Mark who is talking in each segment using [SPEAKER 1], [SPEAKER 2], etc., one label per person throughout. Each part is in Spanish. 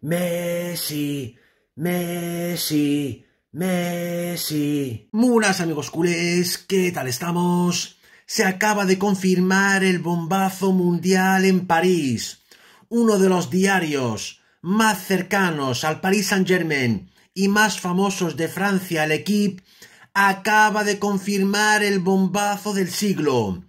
[SPEAKER 1] Messi, Messi, Messi. Muras amigos culés, ¿qué tal estamos? Se acaba de confirmar el bombazo mundial en París. Uno de los diarios más cercanos al Paris Saint-Germain y más famosos de Francia, el equipo, acaba de confirmar el bombazo del siglo.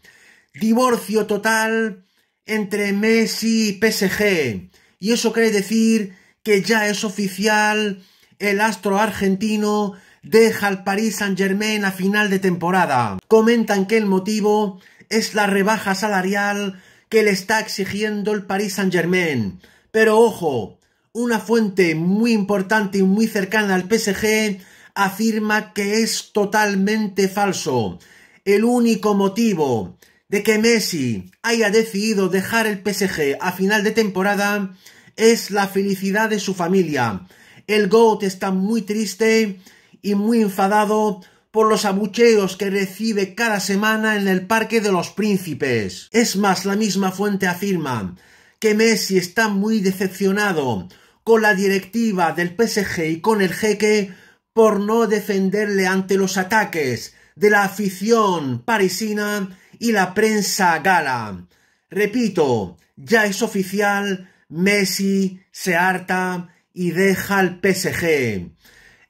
[SPEAKER 1] Divorcio total entre Messi y PSG. Y eso quiere decir que ya es oficial, el astro argentino deja el Paris Saint-Germain a final de temporada. Comentan que el motivo es la rebaja salarial que le está exigiendo el Paris Saint-Germain. Pero ojo, una fuente muy importante y muy cercana al PSG afirma que es totalmente falso. El único motivo de que Messi haya decidido dejar el PSG a final de temporada es la felicidad de su familia. El GOAT está muy triste y muy enfadado por los abucheos que recibe cada semana en el Parque de los Príncipes. Es más, la misma fuente afirma que Messi está muy decepcionado con la directiva del PSG y con el jeque por no defenderle ante los ataques de la afición parisina y la prensa gala. Repito, ya es oficial Messi se harta y deja al PSG.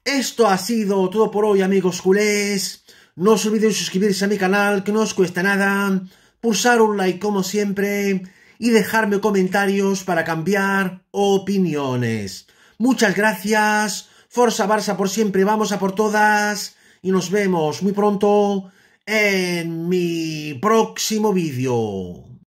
[SPEAKER 1] Esto ha sido todo por hoy, amigos culés. No os olvidéis suscribirse a mi canal, que no os cuesta nada. Pulsar un like como siempre. Y dejarme comentarios para cambiar opiniones. Muchas gracias. Forza Barça por siempre. Vamos a por todas. Y nos vemos muy pronto en mi próximo vídeo.